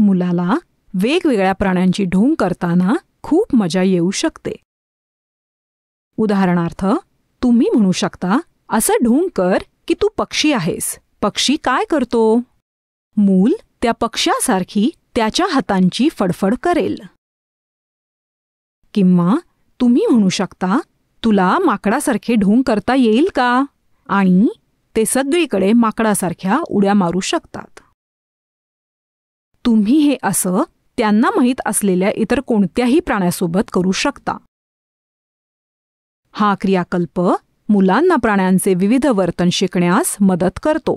मुलाला वेगवेगळ्या प्राण्यांची ढोंग करताना खूप मजा येऊ शकते उदाहरणार्थ तुम्ही म्हणू शकता असं ढोंग कर की तू पक्षी आहेस पक्षी काय करतो मूल त्या पक्ष्यासारखी त्याच्या हातांची फडफड करेल किंवा तुम्ही म्हणू शकता तुला माकडासारखे ढोंग करता येईल का आणि ते सगळीकडे माकडासारख्या उड्या मारू शकतात तुम्ही हे असं त्यांना माहीत असलेल्या इतर कोणत्याही प्राण्यासोबत करू शकता हा क्रियाकल्प मुलांना प्राण्यांचे विविध वर्तन शिकण्यास मदत करतो